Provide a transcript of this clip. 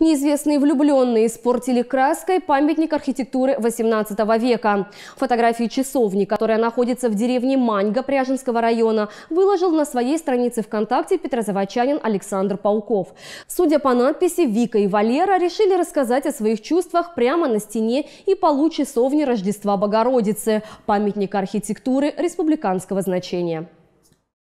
Неизвестные влюбленные испортили краской памятник архитектуры XVIII века. Фотографии часовни, которая находится в деревне Маньга Пряжинского района, выложил на своей странице ВКонтакте петрозаводчанин Александр Пауков. Судя по надписи, Вика и Валера решили рассказать о своих чувствах прямо на стене и полу часовни Рождества Богородицы, памятника архитектуры республиканского значения.